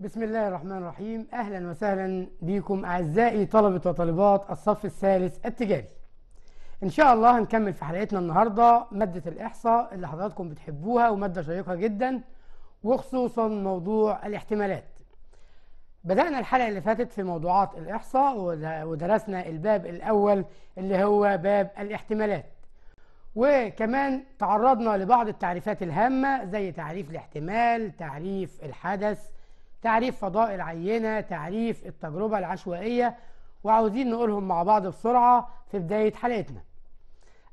بسم الله الرحمن الرحيم أهلا وسهلا بكم أعزائي طلبة وطالبات الصف الثالث التجاري إن شاء الله هنكمل في حلقتنا النهاردة مادة الإحصاء اللي حضراتكم بتحبوها ومادة شيقة جدا وخصوصا موضوع الاحتمالات بدأنا الحلقة اللي فاتت في موضوعات الإحصاء ودرسنا الباب الأول اللي هو باب الاحتمالات وكمان تعرضنا لبعض التعريفات الهامة زي تعريف الاحتمال تعريف الحدث تعريف فضاء العينة تعريف التجربة العشوائية وعاوزين نقولهم مع بعض بسرعة في بداية حلقتنا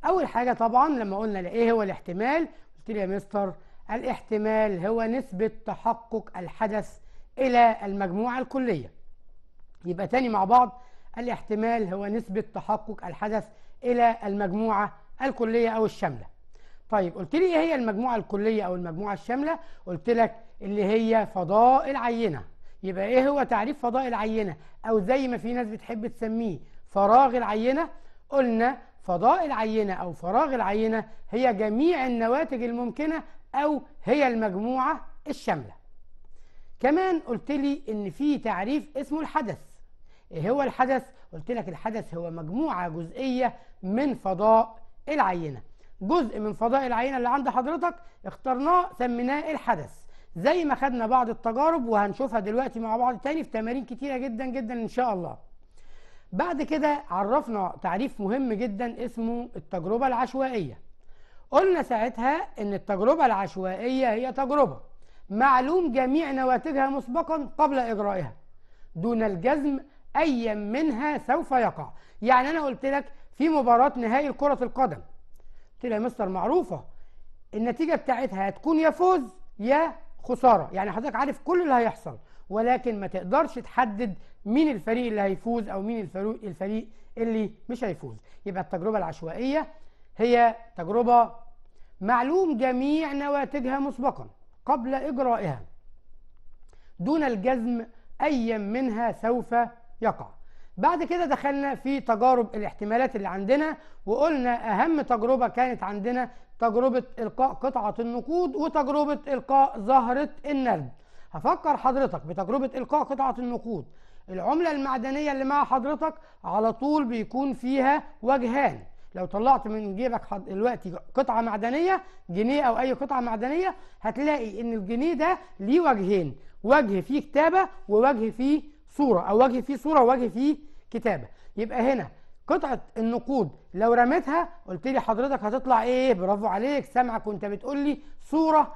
أول حاجة طبعا لما قلنا إيه هو الاحتمال قلت لي يا مستر الاحتمال هو نسبة تحقق الحدث إلى المجموعة الكلية يبقى تاني مع بعض الاحتمال هو نسبة تحقق الحدث إلى المجموعة الكلية أو الشاملة طيب قلت لي ايه هي المجموعه الكليه او المجموعه الشامله قلت لك اللي هي فضاء العينه يبقى ايه هو تعريف فضاء العينه او زي ما في ناس بتحب تسميه فراغ العينه قلنا فضاء العينه او فراغ العينه هي جميع النواتج الممكنه او هي المجموعه الشامله كمان قلت لي ان في تعريف اسمه الحدث ايه هو الحدث قلت لك الحدث هو مجموعه جزئيه من فضاء العينه جزء من فضاء العينه اللي عند حضرتك اخترناه سميناه إيه الحدث زي ما خدنا بعض التجارب وهنشوفها دلوقتي مع بعض تاني في تمارين كتيره جدا جدا ان شاء الله بعد كده عرفنا تعريف مهم جدا اسمه التجربه العشوائيه قلنا ساعتها ان التجربه العشوائيه هي تجربه معلوم جميع نواتجها مسبقا قبل اجرائها دون الجزم ايا منها سوف يقع يعني انا قلت لك في مباراه نهائي كره القدم قلت له يا مستر معروفه النتيجه بتاعتها هتكون يا فوز يا خساره يعني حضرتك عارف كل اللي هيحصل ولكن ما تقدرش تحدد مين الفريق اللي هيفوز او مين الفريق الفريق اللي مش هيفوز يبقى التجربه العشوائيه هي تجربه معلوم جميع نواتجها مسبقا قبل اجرائها دون الجزم ايا منها سوف يقع بعد كده دخلنا في تجارب الاحتمالات اللي عندنا وقلنا أهم تجربة كانت عندنا تجربة إلقاء قطعة النقود وتجربة إلقاء زهرة النرد هفكر حضرتك بتجربة إلقاء قطعة النقود العملة المعدنية اللي مع حضرتك على طول بيكون فيها وجهان لو طلعت من جيبك دلوقتي قطعة معدنية جنيه أو أي قطعة معدنية هتلاقي إن الجنيه ده ليه وجهين وجه فيه كتابة ووجه فيه صورة أو وجه فيه صورة ووجه فيه كتابه يبقى هنا قطعه النقود لو رميتها قلت لي حضرتك هتطلع ايه برافو عليك سامعك وانت بتقول لي صوره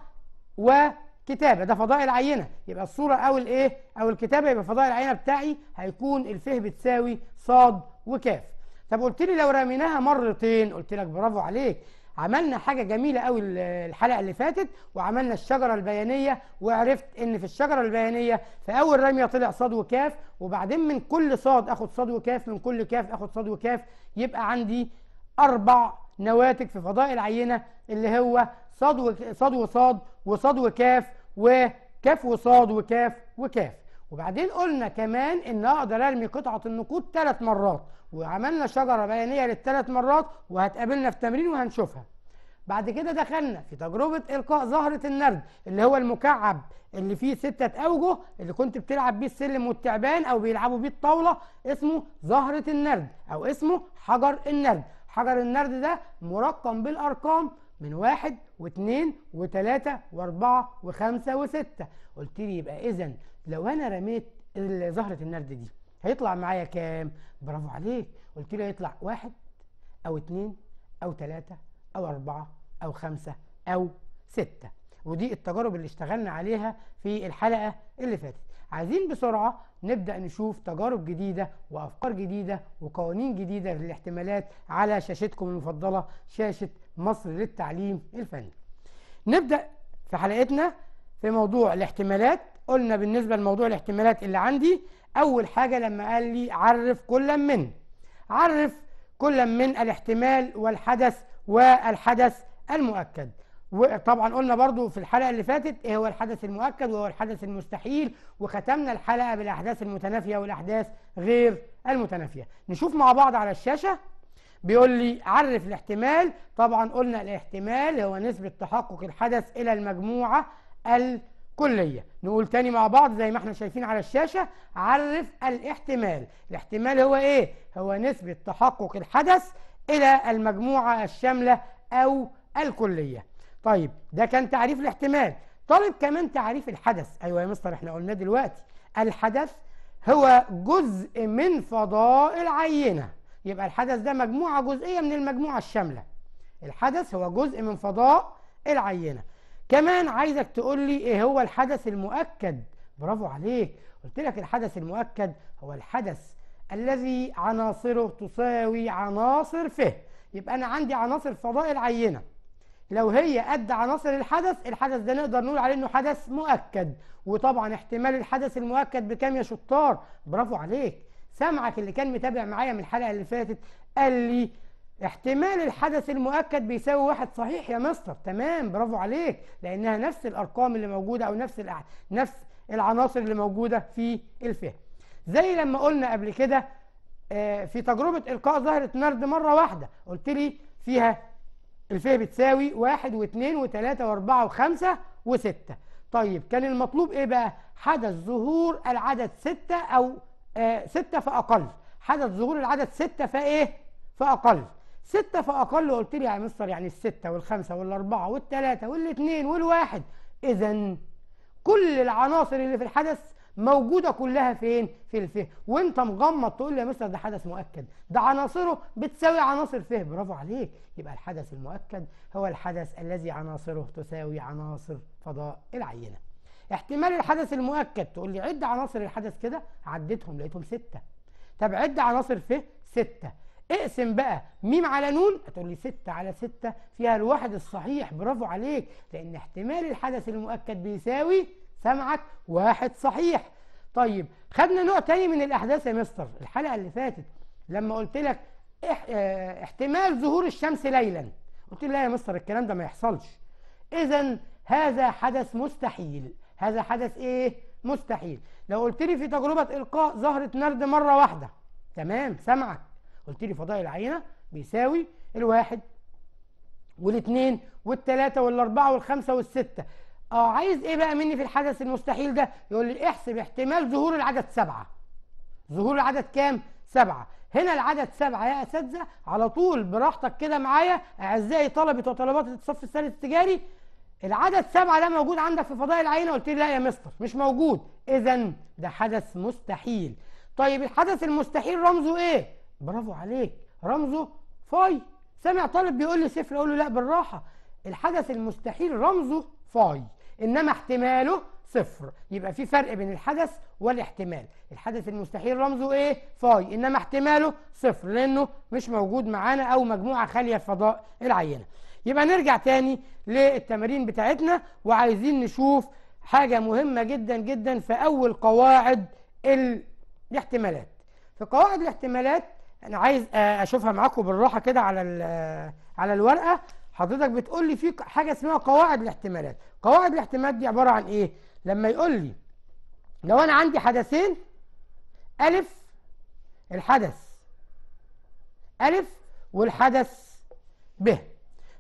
وكتابه ده فضاء العينه يبقى الصوره او الايه او الكتابه يبقى فضاء العينه بتاعي هيكون الف بتساوي صاد وكاف طب قلت لي لو رميناها مرتين قلت لك برافو عليك عملنا حاجه جميله قوي الحلقه اللي فاتت وعملنا الشجره البيانيه وعرفت ان في الشجره البيانيه في اول رميه طلع صاد وكاف وبعدين من كل صاد اخد صاد وكاف من كل كاف اخد صاد وكاف يبقى عندي اربع نواتج في فضاء العينه اللي هو صاد وصاد وصاد وصاد وكاف وكاف وصاد وكاف وكاف وبعدين قلنا كمان ان اقدر ارمي قطعه النقود ثلاث مرات وعملنا شجره بيانيه للثلاث مرات وهتقابلنا في تمرين وهنشوفها بعد كده دخلنا في تجربه القاء زهره النرد اللي هو المكعب اللي فيه سته اوجه اللي كنت بتلعب بيه السلم والتعبان او بيلعبوا بيه الطاوله اسمه زهره النرد او اسمه حجر النرد حجر النرد ده مرقم بالارقام من واحد واثنين وثلاثة واربعة وخمسة وستة قلت لي يبقى إذا لو أنا رميت زهرة النرد دي هيطلع معايا كام برافو عليك قلت له هيطلع واحد او اتنين او تلاتة او اربعة او خمسة او ستة ودي التجارب اللي اشتغلنا عليها في الحلقة اللي فاتت عايزين بسرعة نبدأ نشوف تجارب جديدة وأفكار جديدة وقوانين جديدة للاحتمالات على شاشتكم المفضلة شاشة مصر للتعليم الفني نبدأ في حلقتنا في موضوع الاحتمالات قلنا بالنسبة لموضوع الاحتمالات اللي عندي أول حاجة لما قال لي عرف كل من عرف كل من الاحتمال والحدث والحدث المؤكد وطبعا قلنا برضو في الحلقة اللي فاتت ايه هو الحدث المؤكد وهو الحدث المستحيل وختمنا الحلقة بالأحداث المتنافية والأحداث غير المتنافية نشوف مع بعض على الشاشة بيقول لي عرف الاحتمال طبعا قلنا الاحتمال هو نسبة تحقق الحدث إلى المجموعة ال كلية نقول تاني مع بعض زي ما احنا شايفين على الشاشة عرف الاحتمال الاحتمال هو ايه؟ هو نسبة تحقق الحدث إلى المجموعة الشاملة أو الكلية طيب ده كان تعريف الاحتمال طالب كمان تعريف الحدث أيوة يا مستر احنا قلنا دلوقتي الحدث هو جزء من فضاء العينة يبقى الحدث ده مجموعة جزئية من المجموعة الشاملة الحدث هو جزء من فضاء العينة كمان عايزك تقول لي ايه هو الحدث المؤكد برافو عليك قلت لك الحدث المؤكد هو الحدث الذي عناصره تساوي عناصر فه يبقى انا عندي عناصر فضائل عينه لو هي قد عناصر الحدث الحدث ده نقدر نقول عليه انه حدث مؤكد وطبعا احتمال الحدث المؤكد بكام يا شطار برافو عليك سامعك اللي كان متابع معايا من الحلقه اللي فاتت قال لي احتمال الحدث المؤكد بيساوي واحد صحيح يا مستر تمام برافو عليك لانها نفس الارقام اللي موجوده او نفس الأع... نفس العناصر اللي موجوده في الفهم زي لما قلنا قبل كده آه، في تجربه القاء ظاهره نرد مره واحده قلت لي فيها الفه بتساوي واحد واثنين وثلاثة واربعة وخمسة وستة طيب كان المطلوب ايه بقى حدث ظهور العدد ستة او آه، ستة فاقل حدث ظهور العدد ستة فايه فاقل ستة فأقل قلت لي يا مستر يعني الستة والخمسة والأربعة والتلاتة والاثنين والواحد إذا كل العناصر اللي في الحدث موجودة كلها فين؟ في الفه وانت مغمض تقول لي يا مستر ده حدث مؤكد ده عناصره بتساوي عناصر فه برافو عليك يبقى الحدث المؤكد هو الحدث الذي عناصره تساوي عناصر فضاء العينة احتمال الحدث المؤكد تقول لي عد عناصر الحدث كده عديتهم لقيتهم ستة طب عد عناصر فه ستة اقسم بقى ميم على نون هتقول لي 6 على 6 فيها الواحد الصحيح برافو عليك لأن احتمال الحدث المؤكد بيساوي سمعك واحد صحيح طيب خدنا نوع تاني من الأحداث يا مستر الحلقة اللي فاتت لما قلت لك اح... اه... احتمال ظهور الشمس ليلا قلت لي لا يا مستر الكلام ده ما يحصلش إذا هذا حدث مستحيل هذا حدث إيه؟ مستحيل لو قلت لي في تجربة إلقاء ظهرت نرد مرة واحدة تمام سمعك قلت لي فضائل العينة بيساوي الواحد والاثنين والثلاثة والأربعة والخمسة والستة اه عايز ايه بقى مني في الحدث المستحيل ده يقول لي احسب احتمال ظهور العدد سبعة ظهور العدد كام سبعة هنا العدد سبعة يا أساتذة على طول براحتك كده معايا أعزائي طلبة وطلبات الصف الثالث التجاري العدد سبعة ده موجود عندك في فضائل العينة قلت لي لا يا مستر مش موجود إذا ده حدث مستحيل طيب الحدث المستحيل رمزه إيه؟ برافو عليك رمزه فاي سامع طالب بيقول لي صفر اقول له لا بالراحه الحدث المستحيل رمزه فاي انما احتماله صفر يبقى في فرق بين الحدث والاحتمال الحدث المستحيل رمزه ايه فاي انما احتماله صفر لانه مش موجود معانا او مجموعه خاليه في فضاء العينه يبقى نرجع تاني للتمارين بتاعتنا وعايزين نشوف حاجه مهمه جدا جدا في اول قواعد الاحتمالات في قواعد الاحتمالات انا عايز اشوفها معاكم بالراحه كده على على الورقه حضرتك بتقول لي في حاجه اسمها قواعد الاحتمالات قواعد الاحتمالات دي عباره عن ايه لما يقول لي لو انا عندي حدثين الف الحدث الف والحدث ب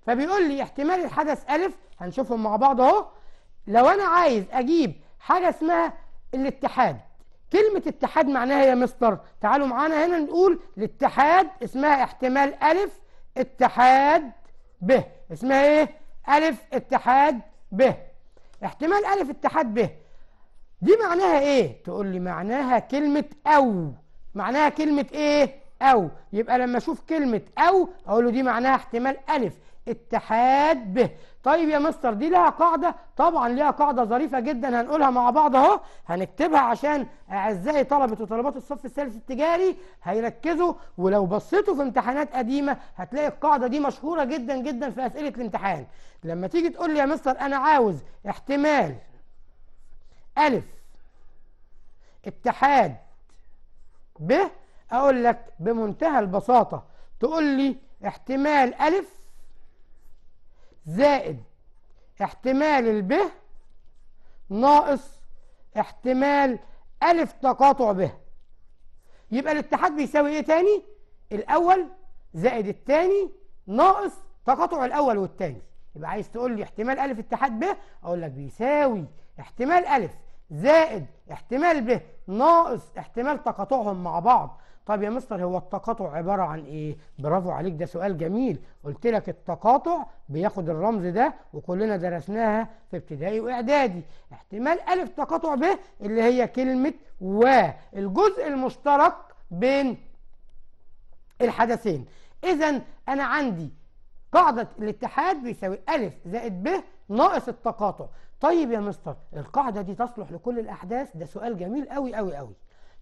فبيقول لي احتمال الحدث الف هنشوفهم مع بعض اهو لو انا عايز اجيب حاجه اسمها الاتحاد كلمة اتحاد معناها يا مستر تعالوا معانا هنا نقول الاتحاد اسمها احتمال ألف اتحاد ب اسمها ايه؟ ألف اتحاد ب احتمال ألف اتحاد ب دي معناها ايه؟ تقول لي معناها كلمة أو معناها كلمة ايه؟ أو يبقى لما أشوف كلمة أو أقول له دي معناها احتمال ألف اتحاد ب طيب يا مستر دي لها قاعدة طبعا لها قاعدة ظريفة جدا هنقولها مع بعض اهو هنكتبها عشان أعزائي طلبة وطلبات الصف الثالث التجاري هيركزوا ولو بصيتوا في امتحانات قديمة هتلاقي القاعدة دي مشهورة جدا جدا في أسئلة الامتحان لما تيجي تقول لي يا مستر أنا عاوز احتمال ألف اتحاد ب أقول لك بمنتهى البساطة تقول لي احتمال ألف زائد احتمال الب ناقص احتمال ألف تقاطع به يبقى الاتحاد بيساوي إيه تاني؟ الأول زائد التاني ناقص تقاطع الأول والتاني يبقى عايز تقول لي احتمال ألف اتحاد ب أقول لك بيساوي احتمال ألف زائد احتمال ب ناقص احتمال تقاطعهم مع بعض طب يا مستر هو التقاطع عباره عن ايه برافو عليك ده سؤال جميل قلت لك التقاطع بياخد الرمز ده وكلنا درسناها في ابتدائي واعدادي احتمال الف تقاطع ب اللي هي كلمه و الجزء المشترك بين الحدثين اذا انا عندي قاعده الاتحاد بيساوي الف زائد ب ناقص التقاطع طيب يا مستر القاعده دي تصلح لكل الاحداث ده سؤال جميل قوي قوي قوي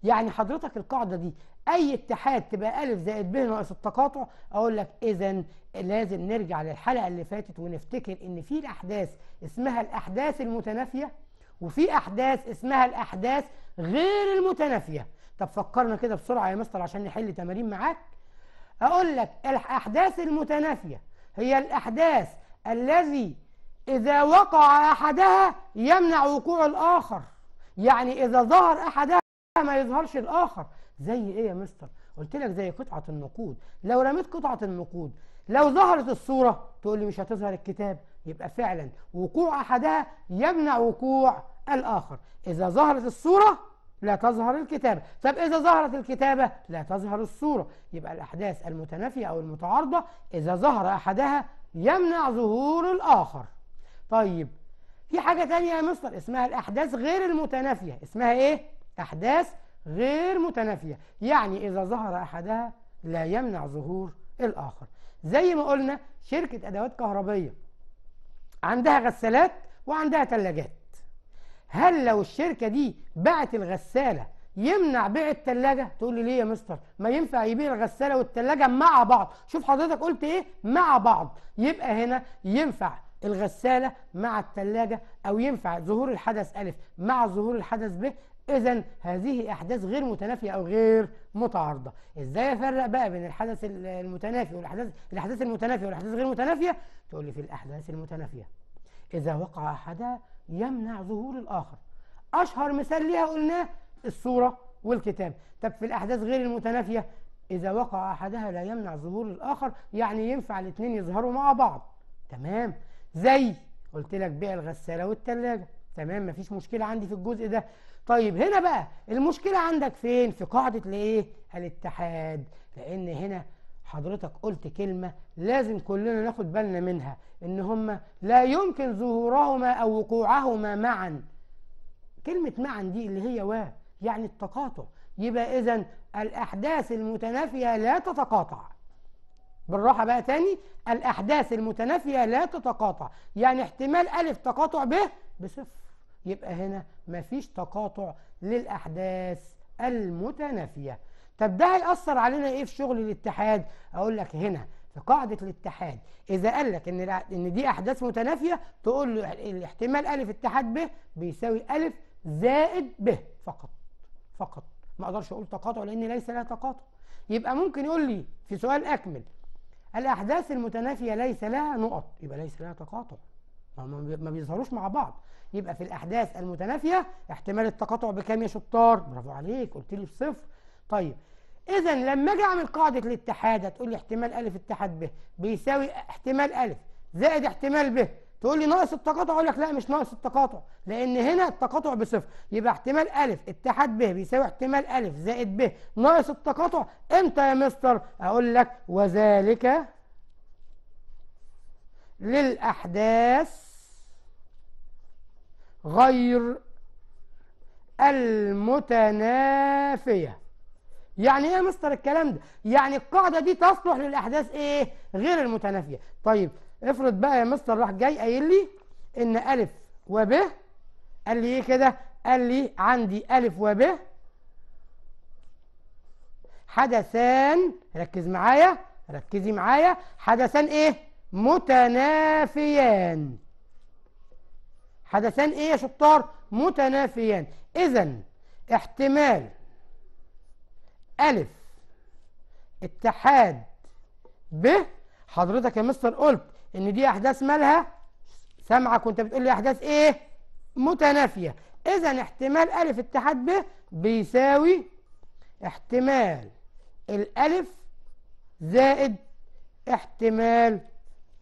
يعني حضرتك القاعدة دي أي اتحاد تبقى ألف زائد ب ناقص التقاطع أقول لك إذا لازم نرجع للحلقة اللي فاتت ونفتكر إن في الأحداث اسمها الأحداث المتنافية وفي أحداث اسمها الأحداث غير المتنافية طب فكرنا كده بسرعة يا مستر عشان نحل تمارين معاك أقول لك الأحداث المتنافية هي الأحداث الذي إذا وقع أحدها يمنع وقوع الآخر يعني إذا ظهر أحدها ما يظهرش الاخر زي ايه يا مستر قلت لك زي قطعه النقود لو رميت قطعه النقود لو ظهرت الصوره تقول لي مش هتظهر الكتاب يبقى فعلا وقوع احدها يمنع وقوع الاخر اذا ظهرت الصوره لا تظهر الكتابة طب إذا ظهرت الكتابة لا تظهر الصورة يبقى الأحداث المتنافية أو المتعارضة إذا ظهر أحدها يمنع ظهور الآخر طيب في حاجة تانية يا مستر اسمها الأحداث غير المتنافية اسمها إيه؟ أحداث غير متنافية يعني إذا ظهر أحدها لا يمنع ظهور الآخر زي ما قلنا شركة أدوات كهربية عندها غسالات وعندها تلاجات هل لو الشركة دي باعت الغسالة يمنع بيع التلاجة تقول لي ليه يا مستر ما ينفع يبيع الغسالة والتلاجة مع بعض شوف حضرتك قلت ايه مع بعض يبقى هنا ينفع الغسالة مع التلاجة أو ينفع ظهور الحدث ألف مع ظهور الحدث ب إذا هذه أحداث غير متنافية أو غير متعارضة إزاي أفرق بقى بين الحدث المتنافي والأحداث الأحداث المتنافية والأحداث غير متنافية تقول لي في الأحداث المتنافية إذا وقع أحدها يمنع ظهور الآخر أشهر مثال ليها قلناه الصورة والكتاب طب في الأحداث غير المتنافية إذا وقع أحدها لا يمنع ظهور الآخر يعني ينفع الاثنين يظهروا مع بعض تمام زي قلت لك بيع الغسالة والثلاجه تمام مفيش مشكلة عندي في الجزء ده طيب هنا بقى المشكلة عندك فين في قاعدة الايه الاتحاد لان هنا حضرتك قلت كلمة لازم كلنا ناخد بالنا منها ان هما لا يمكن ظهورهما او وقوعهما معا كلمة معا دي اللي هي و يعني التقاطع يبقى اذا الاحداث المتنافية لا تتقاطع بالراحة بقى تاني الأحداث المتنافية لا تتقاطع يعني احتمال ألف تقاطع ب بصفر يبقى هنا مفيش تقاطع للأحداث المتنافية طب ده هيأثر علينا إيه في شغل الاتحاد أقول لك هنا في قاعدة الاتحاد إذا قال لك إن إن دي أحداث متنافية تقول له الاحتمال ألف اتحاد ب بيساوي ألف زائد ب فقط فقط ما أقدرش أقول تقاطع لأن ليس لها تقاطع يبقى ممكن يقول لي في سؤال أكمل الأحداث المتنافية ليس لها نقط يبقى ليس لها تقاطع ما بيظهروش مع بعض يبقى في الاحداث المتنافيه احتمال التقاطع بكام يا شطار برافو عليك قلت لي بصفر طيب اذا لما اجي اعمل قاعده الاتحاد هتقول لي احتمال الف اتحاد ب بيساوي احتمال الف زائد احتمال ب تقول لي ناقص التقاطع اقول لك لا مش ناقص التقاطع لان هنا التقاطع بصفر يبقى احتمال الف اتحاد ب بيساوي احتمال الف زائد ب ناقص التقاطع امتى يا مستر اقول لك وذلك للاحداث غير المتنافية يعني ايه يا مستر الكلام ده يعني القاعدة دي تصلح للأحداث ايه غير المتنافية طيب افرض بقى يا مستر راح جاي قايل لي ان ألف وب قال لي ايه كده قال لي عندي ألف وب حدثان ركز معايا ركزي معايا حدثان ايه متنافيان حدثان ايه يا شطار متنافيان اذا احتمال ألف اتحاد ب حضرتك يا مستر قلت ان دي احداث مالها سامعك وانت بتقول لي احداث ايه متنافيه اذا احتمال ألف اتحاد ب بيساوي احتمال الألف زائد احتمال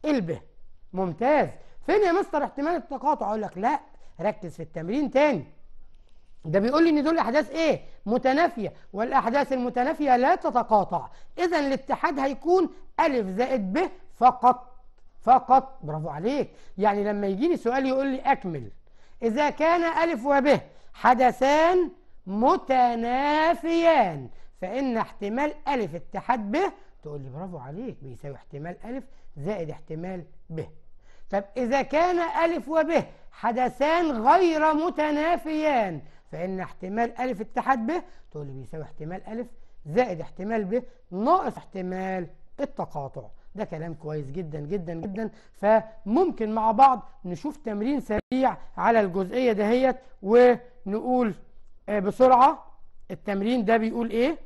الب ممتاز فين يا مستر احتمال التقاطع اقول لك لا ركز في التمرين تاني ده بيقول لي ان دول احداث ايه متنافيه والاحداث المتنافيه لا تتقاطع اذا الاتحاد هيكون الف زائد ب فقط فقط برافو عليك يعني لما يجيني سؤال يقول لي اكمل اذا كان الف وب حدثان متنافيان فان احتمال الف اتحاد ب تقول لي برافو عليك بيساوي احتمال الف زائد احتمال ب طب إذا كان ألف وب حدثان غير متنافيان فإن احتمال ألف اتحاد ب تقول لي بيساوي احتمال ألف زائد احتمال ب ناقص احتمال التقاطع ده كلام كويس جدا جدا جدا فممكن مع بعض نشوف تمرين سريع على الجزئية دهيت ونقول آه، بسرعة التمرين ده بيقول ايه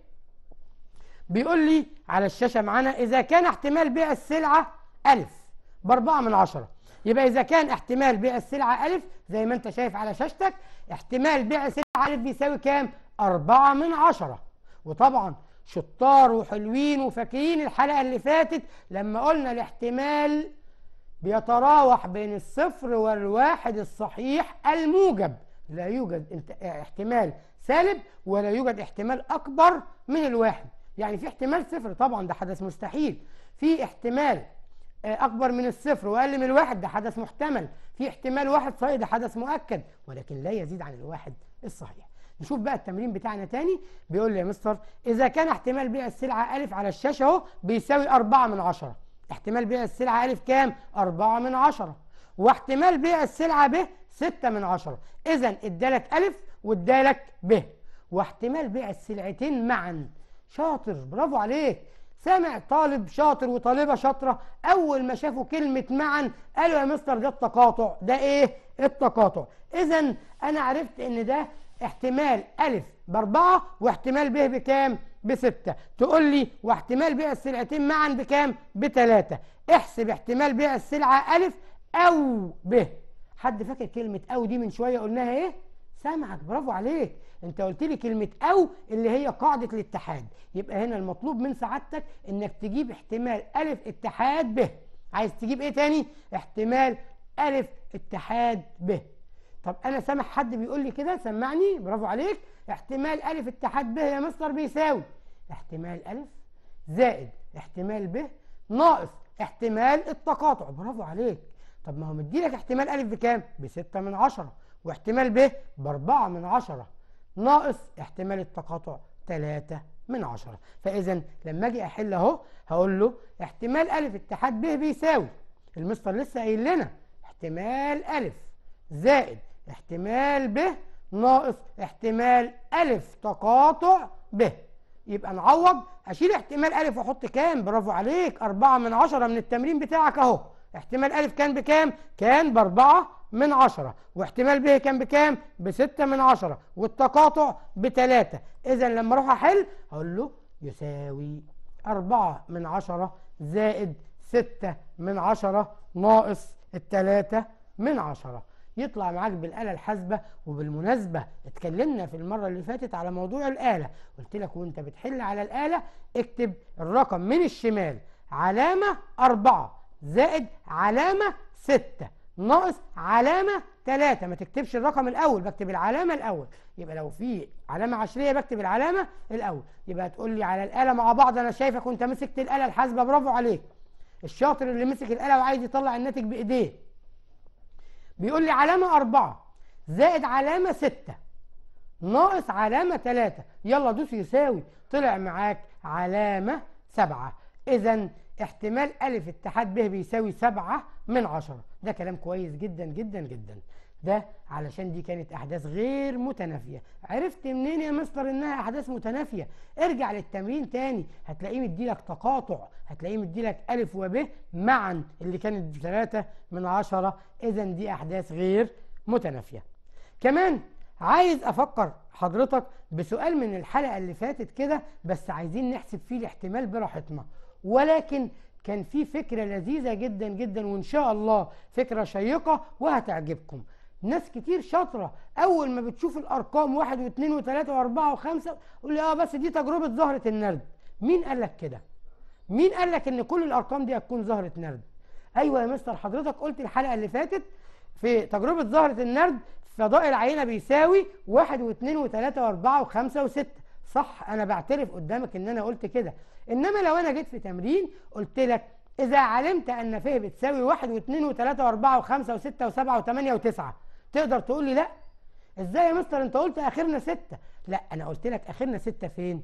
بيقول لي على الشاشة معانا إذا كان احتمال بيع السلعة ألف بأربعة من عشرة يبقى إذا كان احتمال بيع السلعة ألف زي ما أنت شايف على شاشتك احتمال بيع سلعة ألف بيساوي كام؟ أربعة من عشرة وطبعا شطار وحلوين وفاكرين الحلقة اللي فاتت لما قلنا الاحتمال بيتراوح بين الصفر والواحد الصحيح الموجب لا يوجد احتمال سالب ولا يوجد احتمال أكبر من الواحد يعني في احتمال صفر طبعا ده حدث مستحيل في احتمال آه، أكبر من الصفر وأقل من الواحد ده حدث محتمل في احتمال واحد صحيح ده حدث مؤكد ولكن لا يزيد عن الواحد الصحيح نشوف بقى التمرين بتاعنا تاني بيقول لي يا مستر إذا كان احتمال بيع السلعة ألف على الشاشة أهو بيساوي 4 من 10 احتمال بيع السلعة ألف كام؟ 4 من 10 واحتمال بيع السلعة ب 6 من 10 إذا ادالك ألف وادالك ب واحتمال بيع السلعتين معا شاطر برافو عليك سمع طالب شاطر وطالبة شاطرة أول ما شافوا كلمة معا قالوا يا مستر ده التقاطع ده إيه؟ التقاطع إذا أنا عرفت إن ده احتمال ألف بأربعة واحتمال ب بكام؟ بستة تقول لي واحتمال بيع السلعتين معا بكام؟ بتلاتة احسب احتمال بيع السلعة ألف أو ب حد فاكر كلمة أو دي من شوية قلناها إيه؟ سامعك برافو عليك انت قلت لي كلمه او اللي هي قاعده الاتحاد يبقى هنا المطلوب من سعادتك انك تجيب احتمال الف اتحاد ب عايز تجيب ايه تاني احتمال الف اتحاد ب طب انا سامع حد بيقول لي كده سمعني برافو عليك احتمال الف اتحاد ب يا مستر بيساوي احتمال الف زائد احتمال ب ناقص احتمال التقاطع برافو عليك طب ما هو مديلك احتمال الف بكام بستة من عشرة واحتمال ب بأربعة من عشرة ناقص احتمال التقاطع تلاتة من عشرة فإذا لما أجي أحل أهو هقول له احتمال ألف اتحاد ب بيساوي المستر لسه قايل لنا احتمال ألف زائد احتمال ب ناقص احتمال ألف تقاطع ب يبقى نعوض أشيل احتمال ألف وأحط كام برافو عليك أربعة من عشرة من التمرين بتاعك أهو احتمال ألف كان بكام؟ كان بأربعة من عشرة واحتمال ب كان بكام؟ بستة من عشرة والتقاطع بتلاتة إذا لما أروح أحل أقول له يساوي أربعة من عشرة زائد ستة من عشرة ناقص التلاتة من عشرة يطلع معاك بالآلة الحاسبة وبالمناسبة اتكلمنا في المرة اللي فاتت على موضوع الآلة قلت لك وانت بتحل على الآلة اكتب الرقم من الشمال علامة أربعة زائد علامة ستة ناقص علامة تلاتة ما تكتبش الرقم الأول بكتب العلامة الأول يبقى لو في علامة عشرية بكتب العلامة الأول يبقى تقول لي على الآلة مع بعض أنا شايفك وأنت مسكت الآلة الحاسبة برافو عليك الشاطر اللي مسك الآلة وعايز يطلع الناتج بإيديه بيقول لي علامة أربعة زائد علامة ستة ناقص علامة تلاتة يلا دوس يساوي طلع معاك علامة سبعة إذا احتمال ألف اتحاد ب بيساوي سبعة من عشرة ده كلام كويس جدا جدا جدا ده علشان دي كانت أحداث غير متنافية عرفت منين يا مستر إنها أحداث متنافية ارجع للتمرين تاني هتلاقيه مديلك تقاطع هتلاقيه مديلك ألف وب معا اللي كانت بثلاثة من عشرة إذا دي أحداث غير متنافية كمان عايز افكر حضرتك بسؤال من الحلقه اللي فاتت كده بس عايزين نحسب فيه الاحتمال براحتنا ولكن كان في فكرة لذيذة جدا جدا وإن شاء الله فكرة شيقة وهتعجبكم ناس كتير شاطرة أول ما بتشوف الأرقام واحد واثنين وثلاثة وأربعة وخمسة يقول لي آه بس دي تجربة زهرة النرد مين قال لك كده؟ مين قال لك إن كل الأرقام دي هتكون زهرة نرد؟ أيوة يا مستر حضرتك قلت الحلقة اللي فاتت في تجربة زهرة النرد فضاء العينة بيساوي واحد واثنين وثلاثة وأربعة وخمسة وستة صح انا بعترف قدامك ان انا قلت كده انما لو انا جيت في تمرين قلت لك اذا علمت ان ف بتساوي 1 و2 و3 و4 و5 و6 و7 و8 و9 تقدر تقول لي لا ازاي يا مستر انت قلت اخرنا 6 لا انا قلت لك اخرنا 6 فين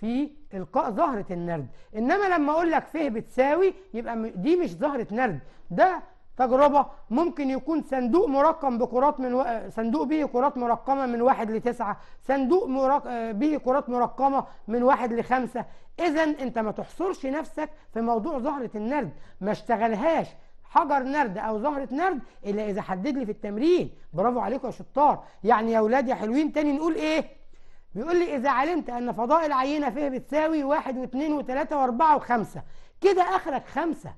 في القاء ظهره النرد انما لما اقول لك ف بتساوي يبقى دي مش ظهره نرد ده تجربه ممكن يكون صندوق مرقم بكرات من و... صندوق به كرات مرقمه من واحد لتسعه صندوق مرق... به كرات مرقمه من واحد لخمسه اذا انت ما تحصرش نفسك في موضوع زهره النرد ما اشتغلهاش حجر نرد او زهره نرد الا اذا حدد لي في التمرين برافو عليكم يا شطار يعني يا اولاد يا حلوين تاني نقول ايه بيقول لي اذا علمت ان فضاء العينه فيها بتساوي واحد واثنين وثلاثه واربعه وخمسه كده اخرك خمسه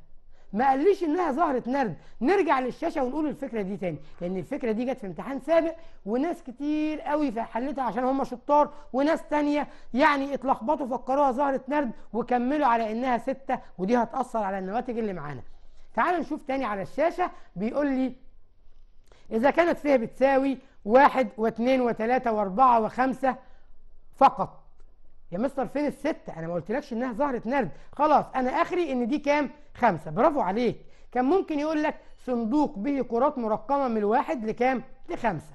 ما قالليش انها ظهرت نرد نرجع للشاشه ونقول الفكره دي تاني لان الفكره دي جت في امتحان سابق وناس كتير قوي حلتها عشان هم شطار وناس تانية يعني اتلخبطوا فكروها ظهرت نرد وكملوا على انها ستة ودي هتاثر على النواتج اللي معانا تعال نشوف تاني على الشاشه بيقول لي اذا كانت فيها بتساوي واحد واثنين وثلاثة واربعة وخمسة فقط يا مستر فين الست انا ما قلتلكش انها ظهرت نرد خلاص انا اخري ان دي كام خمسة برافو عليك كان ممكن يقول لك صندوق به كرات مرقمة من الواحد لكام لخمسة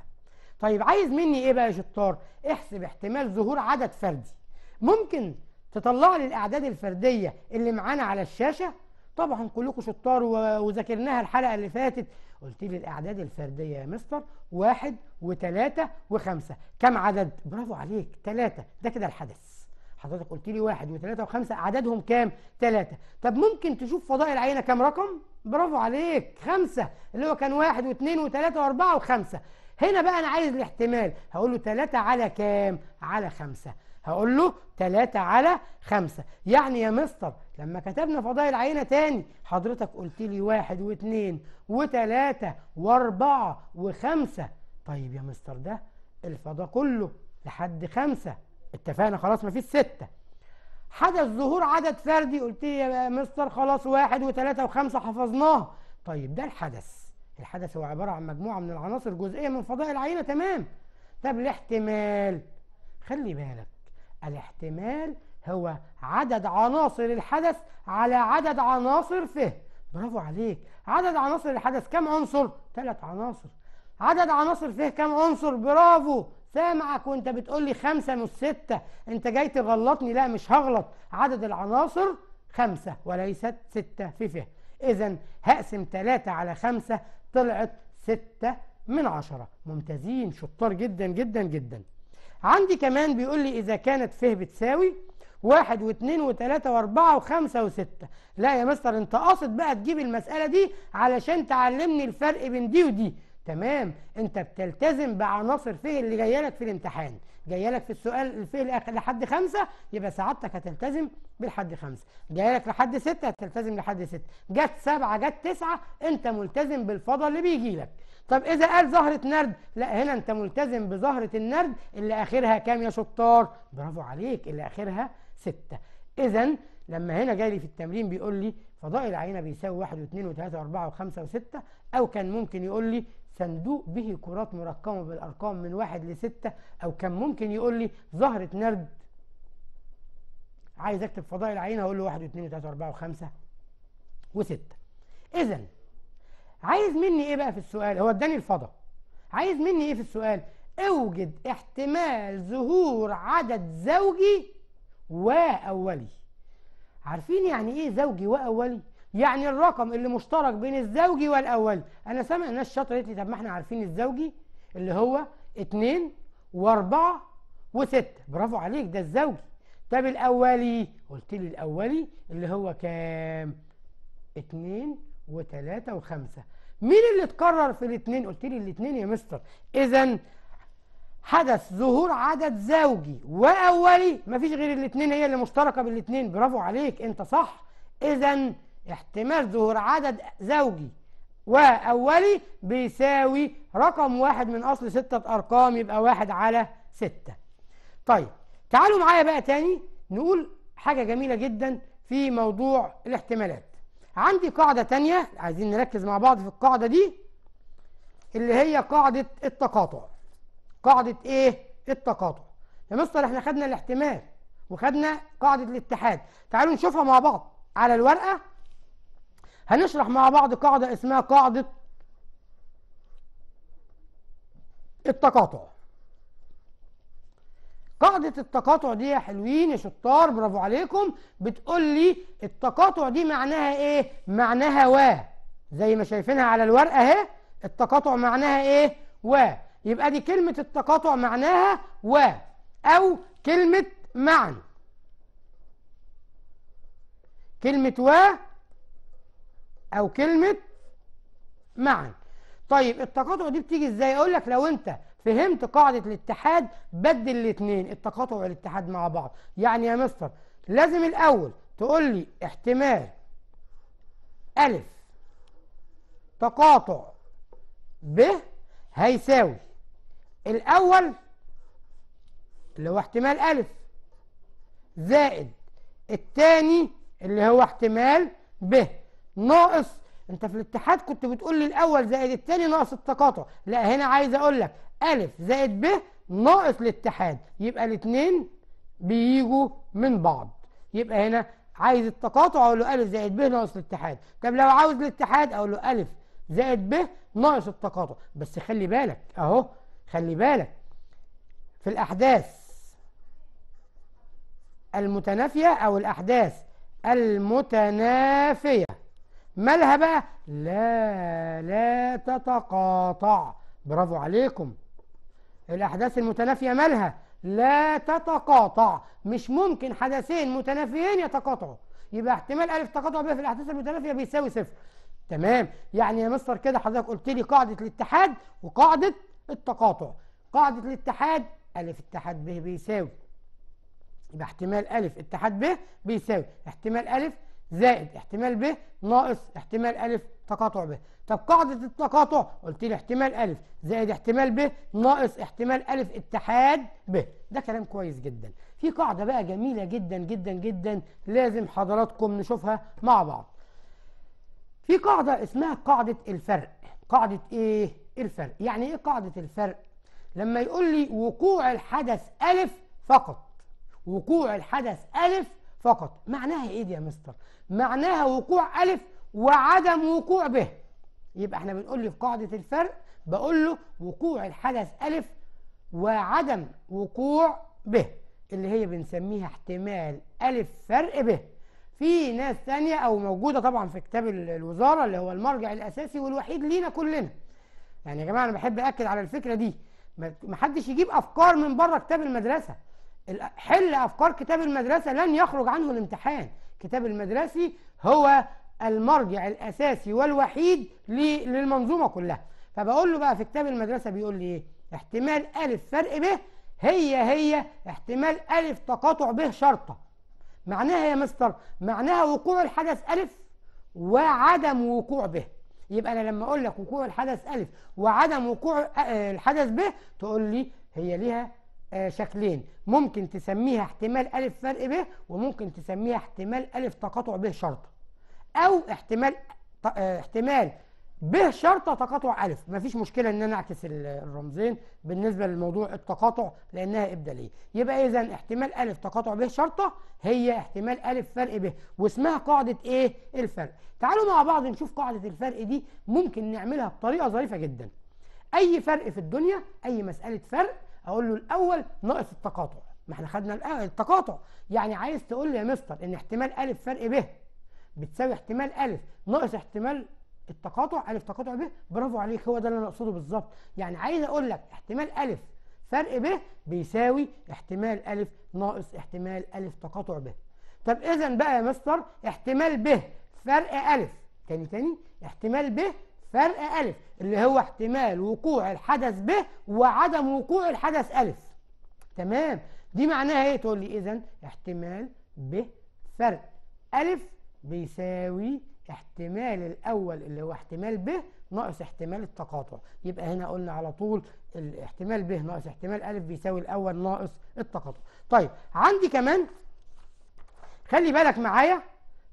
طيب عايز مني ايه بقى يا شطار احسب احتمال ظهور عدد فردي ممكن تطلع لي الاعداد الفردية اللي معانا على الشاشة طبعا كلكم شطار وذاكرناها الحلقة اللي فاتت قلت لي الاعداد الفرديه يا مستر واحد وثلاثه وخمسه كم عدد برافو عليك ثلاثه ده كده الحدث حضرتك قلت لي واحد وثلاثة وخمسة عددهم كام؟ ثلاثة طب ممكن تشوف فضاء العينة كام رقم؟ برافو عليك خمسة اللي هو كان واحد واثنين وثلاثة وأربعة وخمسة هنا بقى أنا عايز الاحتمال هقول له ثلاثة على كام؟ على خمسة هقول له ثلاثة على خمسة يعني يا مستر لما كتبنا فضاء العينة تاني حضرتك قلت لي واحد واثنين وثلاثة واربعة وخمسة طيب يا مستر ده الفضاء كله لحد خمسة اتفقنا خلاص مفيش ستة حدث ظهور عدد فردي قلت لي يا مستر خلاص واحد وثلاثة وخمسة حفظناها طيب ده الحدث الحدث هو عبارة عن مجموعة من العناصر جزئية من فضاء العينة تمام طب الاحتمال خلي بالك الاحتمال هو عدد عناصر الحدث على عدد عناصر فه برافو عليك عدد عناصر الحدث كم عنصر؟ ثلاث عناصر عدد عناصر فيه كم عنصر؟ برافو سامعك وانت بتقول لي خمسة مش ستة انت جاي تغلطني لا مش هغلط عدد العناصر خمسة وليست ستة في فهم اذا هقسم تلاتة على خمسة طلعت ستة من عشرة ممتازين شطار جدا جدا جدا عندي كمان بيقول لي اذا كانت فه بتساوي واحد واثنين وثلاثة واربعة وخمسة وستة لا يا مستر انت قاصد بقى تجيب المسألة دي علشان تعلمني الفرق بين دي ودي تمام انت بتلتزم بعناصر فيه اللي جايه لك في الامتحان جايه لك في السؤال الفيه لحد خمسة يبقى سعادتك هتلتزم بالحد خمسة جايه لك لحد ستة هتلتزم لحد ستة جت سبعة جت تسعة انت ملتزم بالفضل اللي بيجي لك طب اذا قال زهرة نرد لا هنا انت ملتزم بزهرة النرد اللي اخرها كام يا شطار برافو عليك اللي اخرها ستة اذا لما هنا جاي لي في التمرين بيقول لي فضاء العينة بيساوي واحد واثنين وثلاثة وأربعة وخمسة وستة أو كان ممكن يقول لي صندوق به كرات مرقمة بالأرقام من واحد لستة أو كان ممكن يقول لي زهرة نرد عايز أكتب فضائل عينه أقول له واحد واثنين وثلاثة وأربعة وخمسة وستة إذا عايز مني إيه بقى في السؤال هو اداني الفضاء عايز مني إيه في السؤال أوجد احتمال ظهور عدد زوجي وأولي عارفين يعني إيه زوجي وأولي يعني الرقم اللي مشترك بين الزوجي والأولي أنا سامع ناس شاطرة قالت لي طب ما احنا عارفين الزوجي اللي هو 2 و4 و6 برافو عليك ده الزوجي طب الأولي قلت لي الأولي اللي هو كام؟ 2 و3 و5 مين اللي اتكرر في الاثنين؟ قلت لي الاثنين يا مستر إذا حدث ظهور عدد زوجي وأولي مفيش غير الاثنين هي اللي مشتركة بالاثنين برافو عليك أنت صح إذا احتمال ظهور عدد زوجي وأولي بيساوي رقم واحد من أصل ستة أرقام يبقى واحد على ستة طيب تعالوا معايا بقى تاني نقول حاجة جميلة جدا في موضوع الاحتمالات عندي قاعدة تانية عايزين نركز مع بعض في القاعدة دي اللي هي قاعدة التقاطع قاعدة ايه؟ التقاطع يا مستر احنا خدنا الاحتمال وخدنا قاعدة الاتحاد تعالوا نشوفها مع بعض على الورقة هنشرح مع بعض قاعدة اسمها قاعدة التقاطع قاعدة التقاطع دي يا حلوين يا شطار برافو عليكم بتقول لي التقاطع دي معناها ايه؟ معناها و زي ما شايفينها على الورقة اهي التقاطع معناها ايه؟ و يبقى دي كلمة التقاطع معناها و أو كلمة معنى كلمة و أو كلمة معا طيب التقاطع دي بتيجي ازاي اقول لك لو انت فهمت قاعدة الاتحاد بدل الاثنين التقاطع والاتحاد مع بعض يعني يا مستر لازم الاول تقول لي احتمال ألف تقاطع ب هيساوي الأول اللي هو احتمال ألف زائد الثاني اللي هو احتمال ب ناقص انت في الاتحاد كنت بتقول لي الاول زائد الثاني ناقص التقاطع لا هنا عايز اقول لك الف زائد ب ناقص الاتحاد يبقى الاثنين بييجوا من بعض يبقى هنا عايز التقاطع اقول له الف زائد ب ناقص الاتحاد طب لو عاوز الاتحاد اقول له الف زائد ب ناقص التقاطع بس خلي بالك اهو خلي بالك في الاحداث المتنافيه او الاحداث المتنافيه مالها بقى لا لا تتقاطع برافو عليكم الأحداث المتنافية مالها لا تتقاطع مش ممكن حدثين متنافيين يتقاطعوا يبقى احتمال ألف تقاطع ب في الأحداث المتنافية بيساوي صفر تمام يعني يا مستر كده حضرتك قلت لي قاعدة الاتحاد وقاعدة التقاطع قاعدة الاتحاد ألف اتحاد ب بيساوي يبقى احتمال ألف اتحاد ب بيساوي احتمال ألف زائد احتمال ب ناقص احتمال أ تقاطع ب طب قاعدة التقاطع قلت لي احتمال أ زائد احتمال ب ناقص احتمال أ اتحاد ب ده كلام كويس جدا في قاعدة بقى جميلة جدا جدا جدا لازم حضراتكم نشوفها مع بعض في قاعدة اسمها قاعدة الفرق قاعدة ايه؟ الفرق يعني ايه قاعدة الفرق؟ لما يقول لي وقوع الحدث أ فقط وقوع الحدث أ فقط معناها ايه دي يا مستر؟ معناها وقوع ألف وعدم وقوع به يبقى احنا بنقول له في قاعدة الفرق بقول له وقوع الحدث ألف وعدم وقوع به اللي هي بنسميها احتمال ألف فرق به في ناس ثانية أو موجودة طبعا في كتاب الوزارة اللي هو المرجع الأساسي والوحيد لينا كلنا يعني يا جماعة أنا بحب أكد على الفكرة دي ما حدش يجيب أفكار من بره كتاب المدرسة حل أفكار كتاب المدرسة لن يخرج عنه الامتحان الكتاب المدرسي هو المرجع الأساسي والوحيد للمنظومة كلها فبقول له بقى في كتاب المدرسة بيقول لي إيه احتمال ألف فرق به هي هي احتمال ألف تقاطع به شرطة معناها يا مستر معناها وقوع الحدث ألف وعدم وقوع به يبقى أنا لما أقول لك وقوع الحدث ألف وعدم وقوع آه، الحدث به تقول لي هي ليها آه، شكلين ممكن تسميها احتمال ألف فرق ب وممكن تسميها احتمال ألف تقاطع ب شرطة أو احتمال آه، احتمال ب شرطة تقاطع ألف مفيش مشكلة إن أنا أعكس الرمزين بالنسبة لموضوع التقاطع لأنها إبدالية يبقى إذا احتمال ألف تقاطع ب شرطة هي احتمال ألف فرق ب واسمها قاعدة إيه؟ الفرق تعالوا مع بعض نشوف قاعدة الفرق دي ممكن نعملها بطريقة ظريفة جدا أي فرق في الدنيا أي مسألة فرق اقول له الاول ناقص التقاطع ما احنا خدنا التقاطع يعني عايز تقول لي يا مستر ان احتمال ا فرق ب بتساوي احتمال ا ناقص احتمال التقاطع ا تقاطع ب برافو عليك هو ده اللي انا اقصده بالظبط يعني عايز اقول لك احتمال ا فرق ب بيساوي احتمال ا ناقص احتمال ا تقاطع ب طب اذا بقى يا مستر احتمال ب فرق ا تاني تاني احتمال ب فرق ألف اللي هو احتمال وقوع الحدث ب وعدم وقوع الحدث ألف تمام دي معناها ايه تقول لي إذن احتمال ب فرق ألف بيساوي احتمال الأول اللي هو احتمال ب ناقص احتمال التقاطع يبقى هنا قلنا على طول الاحتمال ب ناقص احتمال ألف بيساوي الأول ناقص التقاطع طيب عندي كمان خلي بالك معايا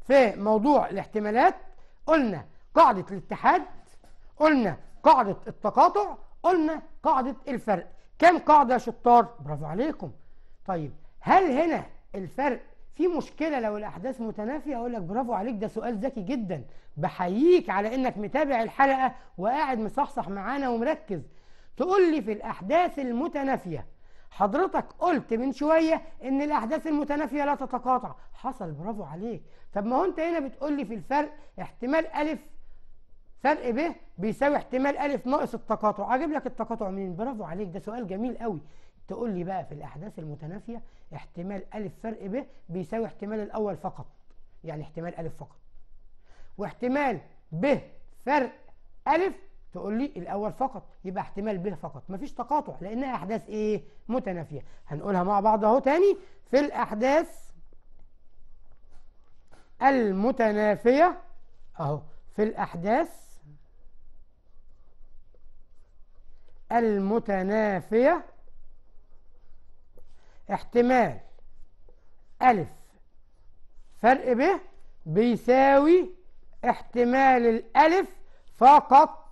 في موضوع الاحتمالات قلنا قاعدة الاتحاد قلنا قاعدة التقاطع قلنا قاعدة الفرق كم قاعدة يا شطار برافو عليكم طيب هل هنا الفرق في مشكلة لو الأحداث متنافية أقول لك برافو عليك ده سؤال ذكي جدا بحييك على إنك متابع الحلقة وقاعد مصحصح معانا ومركز تقول لي في الأحداث المتنافية حضرتك قلت من شوية إن الأحداث المتنافية لا تتقاطع حصل برافو عليك طب ما هو أنت هنا بتقول لي في الفرق احتمال ألف فرق ب بيساوي احتمال ألف ناقص التقاطع أجيب لك التقاطع منين برافو عليك ده سؤال جميل قوي تقول لي بقى في الأحداث المتنافية احتمال ألف فرق ب بيساوي احتمال الأول فقط يعني احتمال ألف فقط واحتمال ب فرق ألف تقول لي الأول فقط يبقى احتمال ب فقط مفيش تقاطع لأنها أحداث إيه متنافية هنقولها مع بعض أهو تاني في الأحداث المتنافية أهو في الأحداث المتنافية احتمال ألف فرق ب بيساوي احتمال الألف فقط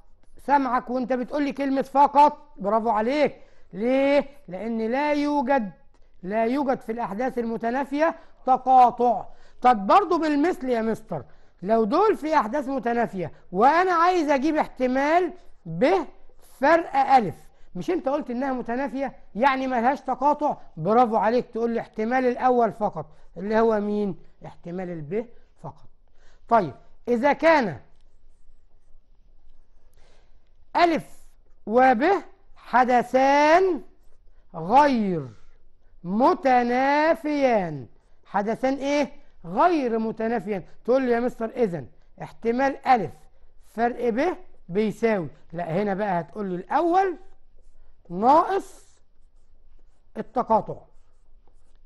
سمعك وانت بتقولي كلمة فقط برافو عليك ليه؟ لأن لا يوجد لا يوجد في الأحداث المتنافية تقاطع طب برضه بالمثل يا مستر لو دول في أحداث متنافية وأنا عايز أجيب احتمال ب فرق ألف مش أنت قلت إنها متنافية يعني ملهاش تقاطع برافو عليك تقول لي احتمال الأول فقط اللي هو مين احتمال الب فقط طيب إذا كان ألف وب حدثان غير متنافيان حدثان إيه غير متنافيان تقول لي يا مستر اذا احتمال ألف فرق ب بيساوي لا هنا بقى هتقول له الأول ناقص التقاطع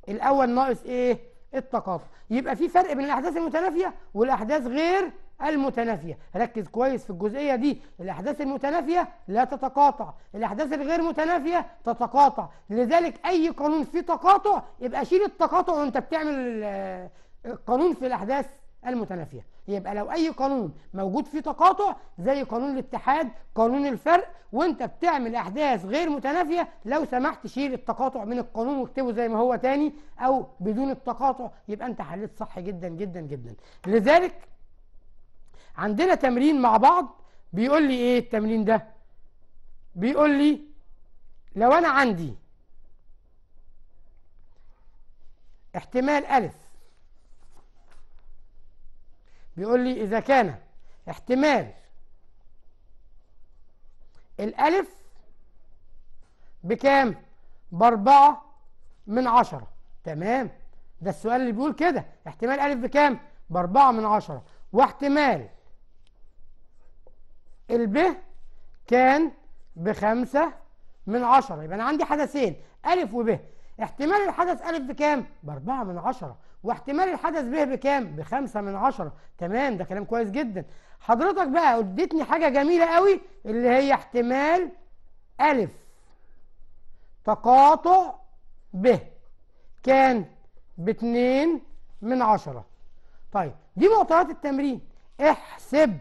الأول ناقص إيه؟ التقاطع يبقى في فرق بين الأحداث المتنافية والأحداث غير المتنافية ركز كويس في الجزئية دي الأحداث المتنافية لا تتقاطع الأحداث الغير متنافية تتقاطع لذلك أي قانون فيه تقاطع يبقى شيل التقاطع وأنت بتعمل القانون آه، في الأحداث المتنافية يبقى لو أي قانون موجود فيه تقاطع زي قانون الاتحاد قانون الفرق وانت بتعمل أحداث غير متنافية لو سمحت شيل التقاطع من القانون واكتبه زي ما هو تاني أو بدون التقاطع يبقى انت حليت صح جدا جدا جدا لذلك عندنا تمرين مع بعض بيقول لي ايه التمرين ده بيقول لي لو انا عندي احتمال الف بيقول لي إذا كان احتمال الألف بكام؟ بأربعة من عشرة تمام ده السؤال اللي بيقول كده احتمال ألف بكام؟ بأربعة من عشرة واحتمال الب كان بخمسة من عشرة يبقى أنا عندي حدثين ألف وب احتمال الحدث ألف بكام؟ بأربعة من عشرة واحتمال الحدث به بكام بخمسة من عشرة تمام ده كلام كويس جدا حضرتك بقى اديتني حاجة جميلة قوي اللي هي احتمال ألف تقاطع ب كان باتنين من عشرة طيب دي معطيات التمرين احسب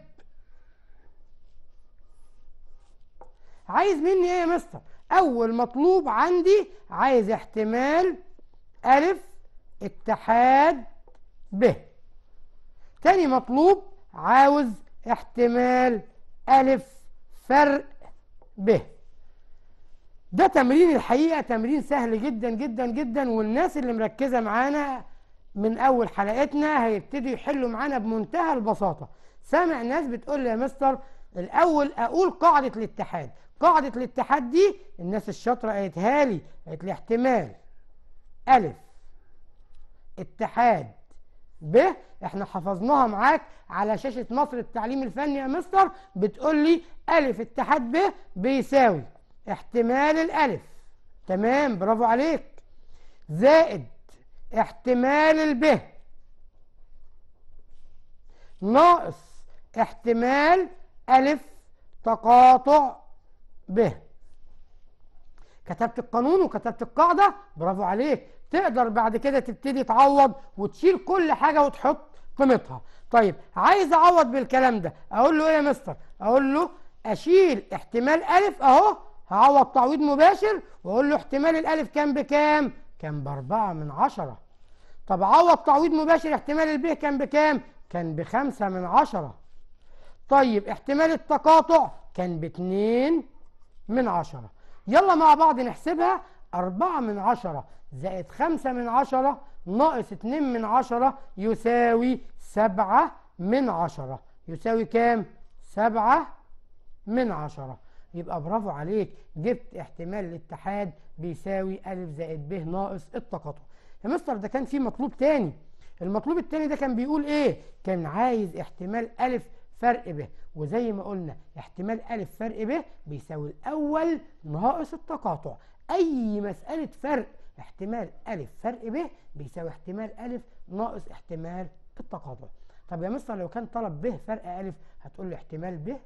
عايز مني ايه يا مستر اول مطلوب عندي عايز احتمال ألف اتحاد به تاني مطلوب عاوز احتمال ألف فرق ب ده تمرين الحقيقة تمرين سهل جدا جدا جدا والناس اللي مركزة معانا من أول حلقتنا هيبتدوا يحلوا معانا بمنتهى البساطة سامع ناس بتقول لي يا مستر الأول أقول قاعدة الاتحاد قاعدة الاتحاد دي الناس الشاطرة قالتها لي قالت لي احتمال ألف اتحاد ب احنا حفظناها معاك على شاشة مصر التعليم الفني يا مستر بتقول لي ألف اتحاد ب بيساوي احتمال الألف تمام برافو عليك زائد احتمال الب ناقص احتمال ألف تقاطع ب كتبت القانون وكتبت القاعدة برافو عليك تقدر بعد كده تبتدي تعوض وتشيل كل حاجة وتحط قيمتها طيب عايز اعوض بالكلام ده اقول له ايه يا مستر اقول له اشيل احتمال الف اهو هعوض تعويض مباشر واقول له احتمال الالف كان بكام كان باربعة من عشرة طب عوض تعويض مباشر احتمال البيه كان بكام كان بخمسة من عشرة طيب احتمال التقاطع كان باتنين من عشرة يلا مع بعض نحسبها أربعة من عشرة زائد خمسة من عشرة ناقص اتنين من عشرة يساوي سبعة من عشرة يساوي كام؟ سبعة من عشرة يبقى برافو عليك جبت احتمال الاتحاد بيساوي ألف زائد ب ناقص التقاطع يا مستر ده كان في مطلوب تاني المطلوب التاني ده كان بيقول ايه؟ كان عايز احتمال ألف فرق ب وزي ما قلنا احتمال ألف فرق ب بيساوي الأول ناقص التقاطع أي مسألة فرق احتمال ألف فرق ب بيساوي احتمال ألف ناقص احتمال التقاطع طب يا مستر لو كان طلب ب فرق ألف هتقول له احتمال ب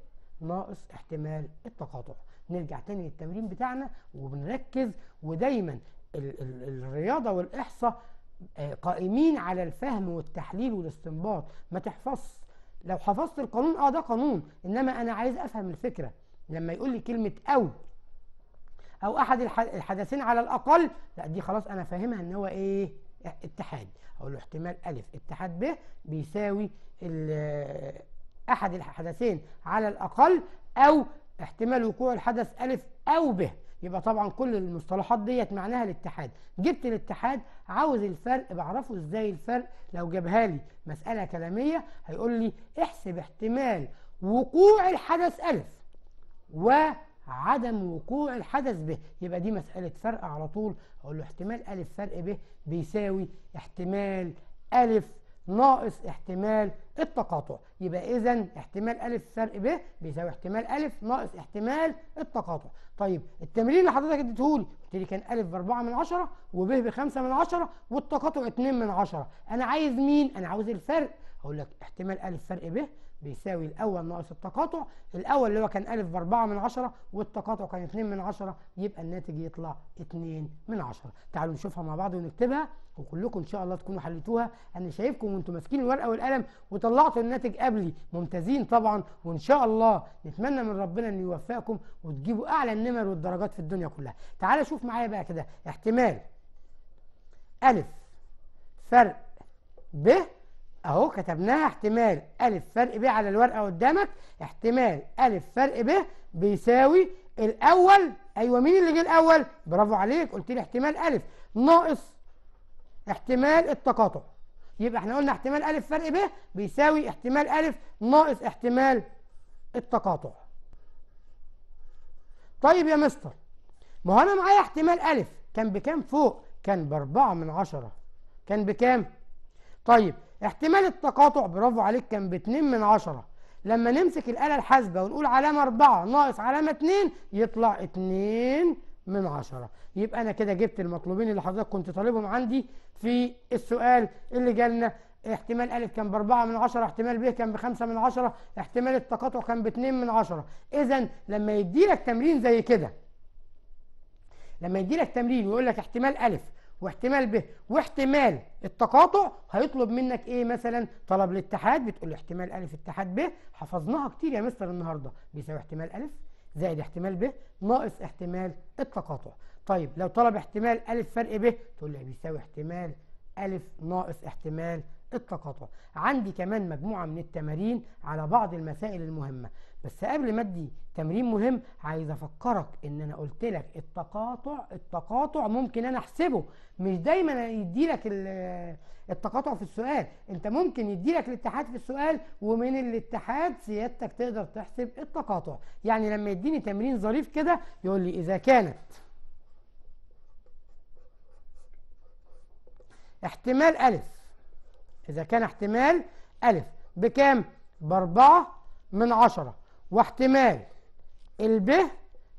ناقص احتمال التقاطع نرجع تاني للتمرين بتاعنا وبنركز ودايما الرياضة والإحصاء آه، قائمين على الفهم والتحليل والاستنباط ما تحفظش لو حفظت القانون اه ده قانون انما انا عايز افهم الفكره لما يقول لي كلمه او او احد الحدثين على الاقل لا دي خلاص انا فاهمها ان هو ايه اتحاد اقول له احتمال الف اتحاد ب بيساوي احد الحدثين على الاقل او احتمال وقوع الحدث الف او ب يبقى طبعا كل المصطلحات ديت معناها الاتحاد جبت الاتحاد عاوز الفرق بعرفه ازاي الفرق لو جابها لي مساله كلاميه هيقول لي احسب احتمال وقوع الحدث الف و عدم وقوع الحدث به يبقى دي مسألة فرق على طول أقول له احتمال ألف فرق به بيساوي احتمال ألف ناقص احتمال التقاطع يبقى إذا احتمال ألف فرق ب بيساوي احتمال ألف ناقص احتمال التقاطع طيب التمرين اللي حضرتك اديتهولي قلت لي كان ألف بأربعة من عشرة وب بخمسة من عشرة والتقاطع اتنين من عشرة أنا عايز مين؟ أنا عاوز الفرق اقول لك احتمال ا فرق ب بيساوي الاول ناقص التقاطع الاول اللي هو كان ا ب 4 من 10 والتقاطع كان 2 من 10 يبقى الناتج يطلع 2 من 10 تعالوا نشوفها مع بعض ونكتبها وكلكم ان شاء الله تكونوا حليتوها انا شايفكم وانتم ماسكين الورقه والقلم وطلعتوا الناتج قبلي ممتازين طبعا وان شاء الله نتمنى من ربنا انه يوفقكم وتجيبوا اعلى النمر والدرجات في الدنيا كلها تعال شوف معايا بقى كده احتمال ا فرق ب اهو كتبناها احتمال ألف فرق ب على الورقة قدامك احتمال ألف فرق ب بيساوي الأول أيوة مين اللي جه الأول؟ برافو عليك قلت لي احتمال ألف ناقص احتمال التقاطع يبقى احنا قلنا احتمال ألف فرق ب بيساوي احتمال ألف ناقص احتمال التقاطع طيب يا مستر ما هو أنا معايا احتمال ألف كان بكام فوق؟ كان بأربعة من عشرة كان بكام؟ طيب احتمال التقاطع برافو عليك كان ب 2 من 10 لما نمسك الآلة الحاسبة ونقول علامة 4 ناقص علامة 2 يطلع 2 من 10 يبقى أنا كده جبت المطلوبين اللي حضرتك كنت طالبهم عندي في السؤال اللي جالنا احتمال أ كان بأربعة من عشرة احتمال ب كان بخمسة من عشرة احتمال التقاطع كان باتنين من عشرة إذا لما يديلك تمرين زي كده لما يديلك تمرين ويقول لك احتمال أ واحتمال ب واحتمال التقاطع هيطلب منك ايه مثلا طلب الاتحاد بتقول احتمال الف اتحاد ب حفظناها كتير يا مستر النهارده بيساوي احتمال الف زائد احتمال ب ناقص احتمال التقاطع طيب لو طلب احتمال الف فرق ب تقول لي بيساوي احتمال الف ناقص احتمال التقاطع عندي كمان مجموعة من التمارين على بعض المسائل المهمة بس قبل ما ادي تمرين مهم عايز افكرك ان انا قلت لك التقاطع التقاطع ممكن انا احسبه مش دايما يدي لك التقاطع في السؤال انت ممكن يدي لك الاتحاد في السؤال ومن الاتحاد سيادتك تقدر تحسب التقاطع يعني لما يديني تمرين ظريف كده يقول لي اذا كانت احتمال ألف إذا كان احتمال ألف بكام؟ بأربعة من عشرة واحتمال الب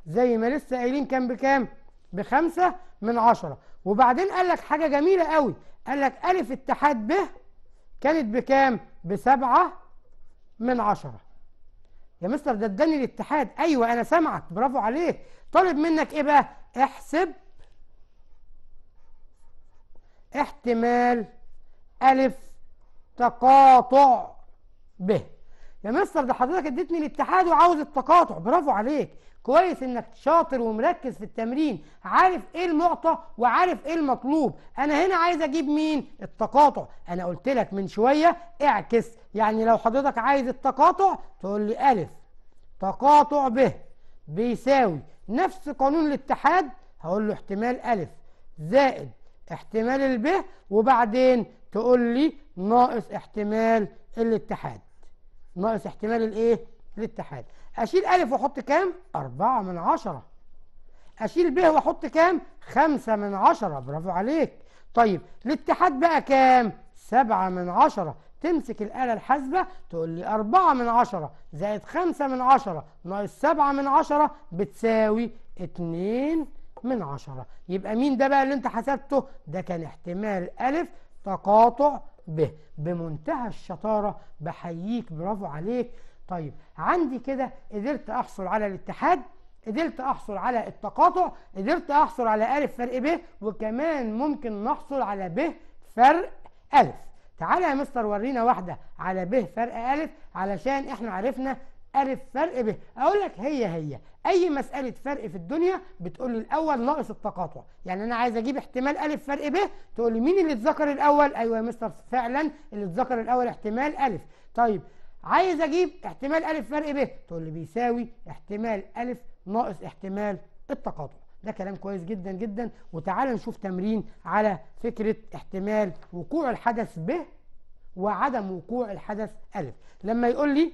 زي ما لسه قايلين كان بكام؟ بخمسة من عشرة وبعدين قال لك حاجة جميلة قوي قال لك ألف اتحاد ب كانت بكام؟ بسبعة من عشرة يا مستر ده اداني الاتحاد أيوة أنا سامعك برافو عليك طالب منك إيه بقى؟ احسب احتمال ألف تقاطع به يا مستر ده حضرتك اديتني الاتحاد وعاوز التقاطع برافو عليك كويس انك شاطر ومركز في التمرين عارف ايه المعطى وعارف ايه المطلوب انا هنا عايز اجيب مين التقاطع انا قلت لك من شويه اعكس يعني لو حضرتك عايز التقاطع تقول لي الف تقاطع به بيساوي نفس قانون الاتحاد هقول له احتمال الف زائد احتمال الب وبعدين تقول لي ناقص احتمال الاتحاد ناقص احتمال الايه الاتحاد اشيل الف واحط كام أربعة من عشرة اشيل ب واحط كام خمسة من عشرة برافو عليك طيب الاتحاد بقى كام سبعة من عشرة تمسك الآلة الحاسبة تقول لي أربعة من عشرة زائد خمسة من عشرة ناقص سبعة من عشرة بتساوي اتنين من عشرة يبقى مين ده بقى اللي انت حسبته ده كان احتمال ألف تقاطع به بمنتهى الشطارة بحييك برافو عليك طيب عندي كده قدرت أحصل على الاتحاد قدرت أحصل على التقاطع قدرت أحصل على ألف فرق ب وكمان ممكن نحصل على ب فرق ألف تعالى يا مستر ورينا واحدة على ب فرق ألف علشان إحنا عرفنا ألف فرق ب أقول لك هي هي أي مسألة فرق في الدنيا بتقول لي الأول ناقص التقاطع يعني أنا عايز أجيب احتمال ألف فرق ب تقول لي مين اللي اتذكر الأول أيوه يا مستر فعلا اللي اتذكر الأول احتمال ألف طيب عايز أجيب احتمال ألف فرق ب تقول لي بيساوي احتمال ألف ناقص احتمال التقاطع ده كلام كويس جدا جدا وتعال نشوف تمرين على فكرة احتمال وقوع الحدث ب وعدم وقوع الحدث ألف لما يقول لي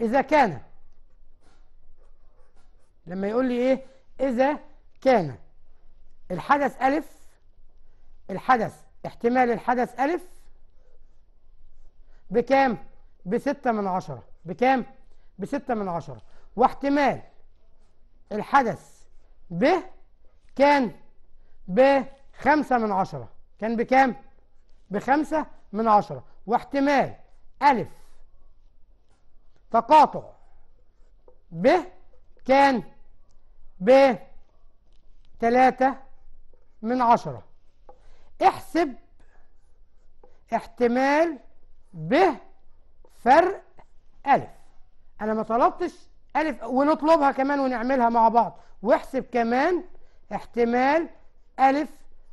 إذا كان لما يقول لي إيه إذا كان الحدث ألف الحدث احتمال الحدث ألف بكام؟ بستة من عشرة بكام؟ بستة من عشرة واحتمال الحدث ب كان بخمسة من عشرة كان بكام؟ بخمسة من عشرة واحتمال ألف تقاطع ب كان ب تلاتة من عشرة احسب احتمال ب فرق ألف أنا ما طلبتش ألف ونطلبها كمان ونعملها مع بعض واحسب كمان احتمال ألف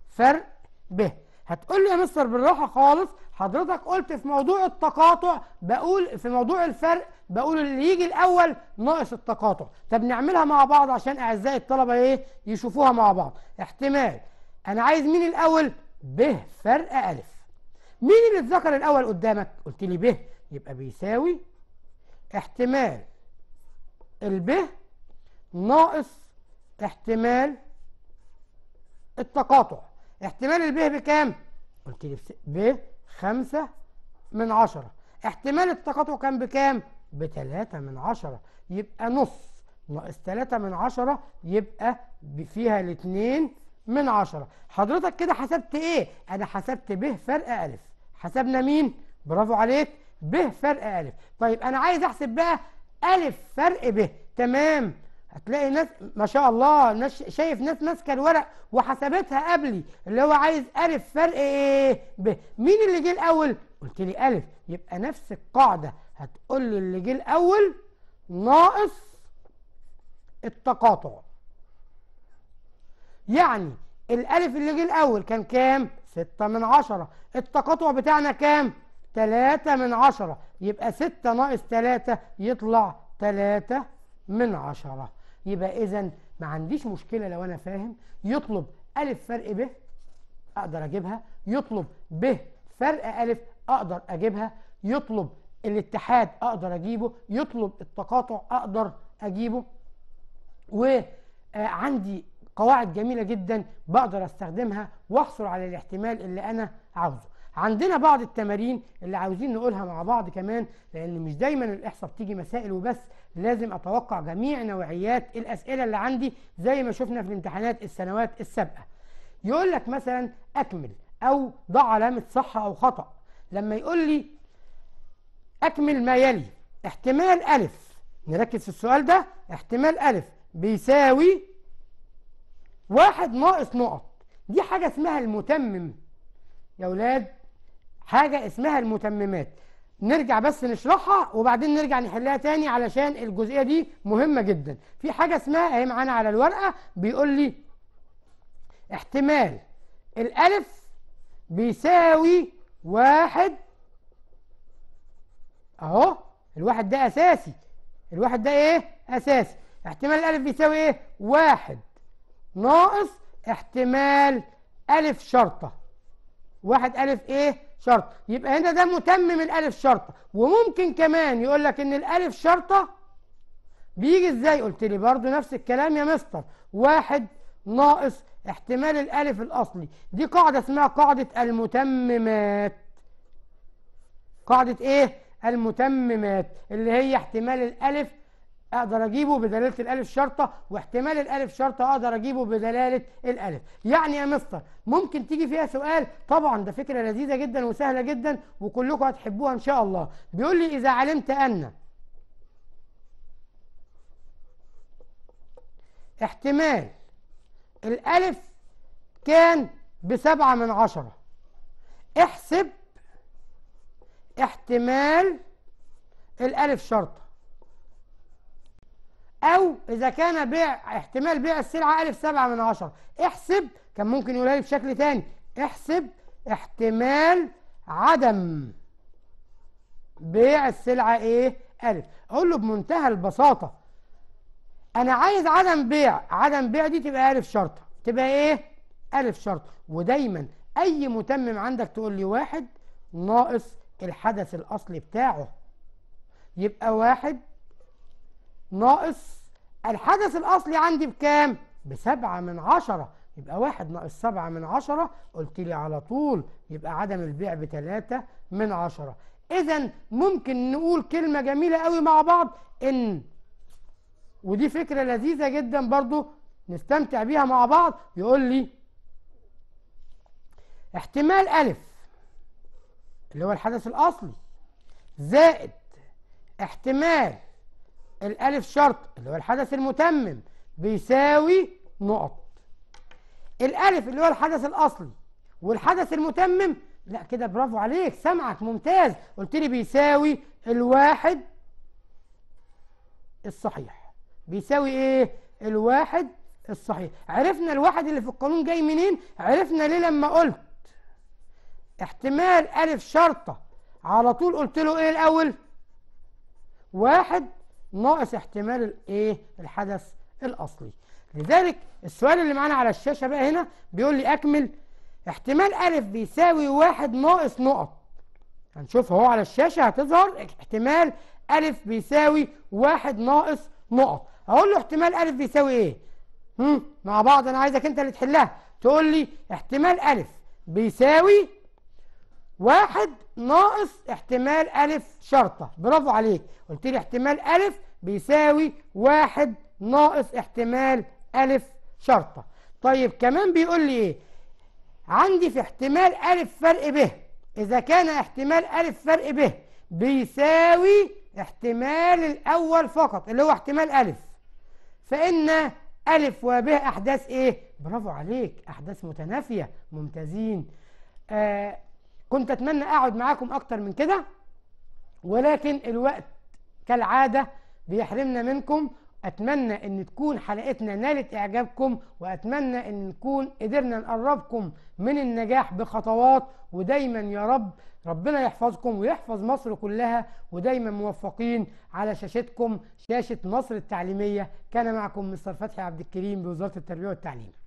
فرق ب هتقول لي يا مستر بالراحة خالص حضرتك قلت في موضوع التقاطع بقول في موضوع الفرق بقول اللي يجي الاول ناقص التقاطع طب نعملها مع بعض عشان اعزائي الطلبه ايه يشوفوها مع بعض احتمال انا عايز مين الاول ب فرق الف مين اللي اتذكر الاول قدامك قلت لي ب يبقى بيساوي احتمال الب ناقص احتمال التقاطع احتمال الب بكام قلت لي ب خمسة من عشرة احتمال التقاطع كان بكام؟ بتلاتة من عشرة يبقى نص ناقص تلاتة من عشرة يبقى فيها الاتنين من عشرة حضرتك كده حسبت ايه؟ انا حسبت به فرق ألف حسبنا مين؟ برافو عليك به فرق ألف طيب انا عايز احسب بقى ألف فرق به تمام هتلاقي ناس ما شاء الله ناس شايف ناس ماسكه الورق وحسبتها قبلي اللي هو عايز الف فرق ايه ب مين اللي جه الاول قلت لي الف يبقى نفس القاعده هتقول لي اللي جه الاول ناقص التقاطع يعني الالف اللي جه الاول كان كام ستة من عشرة التقاطع بتاعنا كام تلاتة من عشرة يبقى ستة ناقص تلاتة يطلع تلاتة من عشرة يبقى إذا ما عنديش مشكلة لو أنا فاهم يطلب ألف فرق ب أقدر أجيبها يطلب ب فرق ألف أقدر أجيبها يطلب الاتحاد أقدر أجيبه يطلب التقاطع أقدر أجيبه وعندي آه، قواعد جميلة جدا بقدر استخدمها واحصل على الاحتمال اللي أنا عاوزه عندنا بعض التمارين اللي عاوزين نقولها مع بعض كمان لأن مش دايما الإحصاء بتيجي مسائل وبس لازم أتوقع جميع نوعيات الأسئلة اللي عندي زي ما شفنا في الامتحانات السنوات السابقة يقول لك مثلا أكمل أو ضع علامة صح أو خطأ لما يقول لي أكمل ما يلي احتمال ألف نركز في السؤال ده احتمال ألف بيساوي واحد ناقص نقط دي حاجة اسمها المتمم يا ولاد حاجة اسمها المتممات نرجع بس نشرحها وبعدين نرجع نحلها تاني علشان الجزئية دي مهمة جدا في حاجة اسمها اهي معانا على الورقة بيقول لي احتمال الألف بيساوي واحد اهو الواحد ده أساسي الواحد ده ايه أساسي احتمال الألف بيساوي ايه واحد ناقص احتمال ألف شرطة واحد ألف ايه شرط يبقى هنا ده متمم الالف شرطه وممكن كمان يقول لك ان الالف شرطه بيجي ازاي قلت لي برضو نفس الكلام يا مستر واحد ناقص احتمال الالف الاصلي دي قاعده اسمها قاعده المتممات قاعده ايه المتممات اللي هي احتمال الالف اقدر اجيبه بدلاله الالف شرطه واحتمال الالف شرطه اقدر اجيبه بدلاله الالف يعني يا مستر ممكن تيجي فيها سؤال طبعا ده فكره لذيذه جدا وسهله جدا وكلكم هتحبوها ان شاء الله بيقول لي اذا علمت ان احتمال الالف كان بسبعة من عشرة احسب احتمال الالف شرطه أو إذا كان بيع احتمال بيع السلعة ألف سبعة من عشرة احسب كان ممكن يقولها لي بشكل تاني احسب احتمال عدم بيع السلعة إيه ألف أقول له بمنتهى البساطة أنا عايز عدم بيع عدم بيع دي تبقى ألف شرطة تبقى إيه ألف شرطة ودايما أي متمم عندك تقول لي واحد ناقص الحدث الأصلي بتاعه يبقى واحد ناقص الحدث الأصلي عندي بكام؟ بسبعة من عشرة يبقى واحد ناقص سبعة من عشرة قلت لي على طول يبقى عدم البيع بتلاتة من عشرة إذا ممكن نقول كلمة جميلة قوي مع بعض إن ودي فكرة لذيذة جدا برضو نستمتع بيها مع بعض يقول لي احتمال ألف اللي هو الحدث الأصلي زائد احتمال الألف شرط اللي هو الحدث المتمم بيساوي نقط الألف اللي هو الحدث الأصلي والحدث المتمم لا كده برافو عليك سامعك ممتاز قلت لي بيساوي الواحد الصحيح بيساوي ايه الواحد الصحيح عرفنا الواحد اللي في القانون جاي منين عرفنا ليه لما قلت احتمال ألف شرطة على طول قلت له ايه الأول واحد ناقص احتمال الايه الحدث الاصلي لذلك السؤال اللي معانا على الشاشه بقى هنا بيقول لي اكمل احتمال ألف بيساوي واحد ناقص نقط هنشوف اهو على الشاشة هتظهر احتمال ألف بيساوي واحد ناقص نقط أقول له احتمال ألف بيساوي إيه؟ مع بعض أنا عايزك أنت اللي تحلها تقول لي احتمال ألف بيساوي واحد ناقص احتمال ألف شرطة برافو عليك قلت لي احتمال ألف بيساوي واحد ناقص احتمال ألف شرطة طيب كمان بيقول لي ايه عندي في احتمال ألف فرق به إذا كان احتمال ألف فرق به بيساوي احتمال الأول فقط اللي هو احتمال ألف فإن ألف وبه أحداث إيه؟ برافو عليك أحداث متنافية ممتازين آه كنت أتمنى أقعد معاكم أكتر من كده ولكن الوقت كالعادة بيحرمنا منكم أتمنى أن تكون حلقتنا نالت إعجابكم وأتمنى أن نكون قدرنا نقربكم من النجاح بخطوات ودايما يا رب ربنا يحفظكم ويحفظ مصر كلها ودايما موفقين على شاشتكم شاشة مصر التعليمية كان معكم مستر فتحي عبد الكريم بوزارة التربية والتعليم